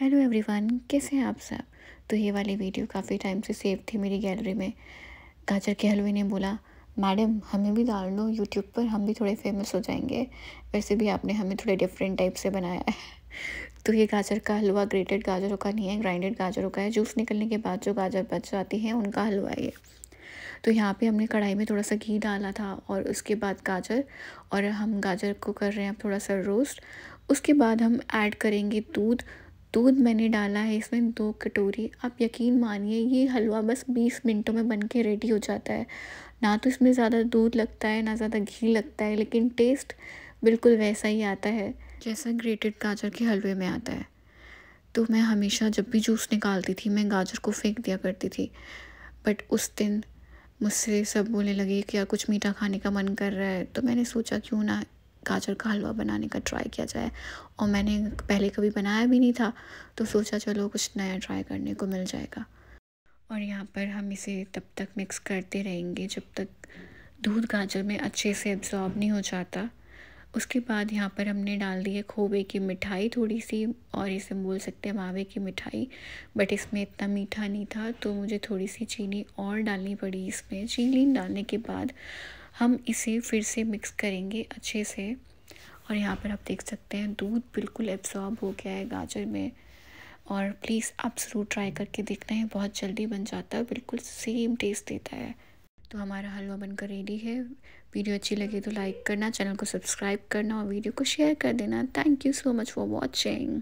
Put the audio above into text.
hello everyone कैसे हैं आप सब तो ये वाली वीडियो काफ़ी टाइम से सेव थी मेरी गैलरी में गाजर के हलवे ने बोला मैडम हमें भी डाल लो यूट्यूब पर हम भी थोड़े फेमस हो जाएंगे वैसे भी आपने हमें थोड़े डिफरेंट टाइप से बनाया है तो ये गाजर का हलवा ग्रेटेड गाजरों का नहीं है ग्राइंडेड गाजरों का है जूस निकलने के बाद जो गाजर बच जाती है उनका हलवा ये तो यहाँ पे हमने कढ़ाई में थोड़ा सा घी डाला था और उसके बाद गाजर और हम गाजर को कर रहे हैं थोड़ा सा रोस्ट उसके बाद हम ऐड करेंगे दूध दूध मैंने डाला है इसमें दो कटोरी आप यकीन मानिए ये हलवा बस बीस मिनटों में बन के रेडी हो जाता है ना तो इसमें ज़्यादा दूध लगता है ना ज़्यादा घी लगता है लेकिन टेस्ट बिल्कुल वैसा ही आता है जैसा ग्रेटेड गाजर के हलवे में आता है तो मैं हमेशा जब भी जूस निकालती थी मैं गाजर को फेंक दिया करती थी बट उस दिन मुझसे सब बोलने लगे कि यार कुछ मीठा खाने का मन कर रहा है तो मैंने सोचा क्यों ना गाजर का हलवा बनाने का ट्राई किया जाए और मैंने पहले कभी बनाया भी नहीं था तो सोचा चलो कुछ नया ट्राई करने को मिल जाएगा और यहाँ पर हम इसे तब तक मिक्स करते रहेंगे जब तक दूध गाजर में अच्छे से एब्जॉर्ब नहीं हो जाता उसके बाद यहाँ पर हमने डाल दी है खोबे की मिठाई थोड़ी सी और इसे बोल सकते हैं मावे की मिठाई बट इसमें इतना मीठा नहीं था तो मुझे थोड़ी सी चीनी और डालनी पड़ी इसमें चीनी डालने के बाद हम इसे फिर से मिक्स करेंगे अच्छे से और यहाँ पर आप देख सकते हैं दूध बिल्कुल एब्जॉर्ब हो गया है गाजर में और प्लीज़ आप ज़रूर ट्राई करके देखना है बहुत जल्दी बन जाता है बिल्कुल सेम टेस्ट देता है तो हमारा हलवा बनकर रेडी है वीडियो अच्छी लगी तो लाइक करना चैनल को सब्सक्राइब करना और वीडियो को शेयर कर देना thank you so much for watching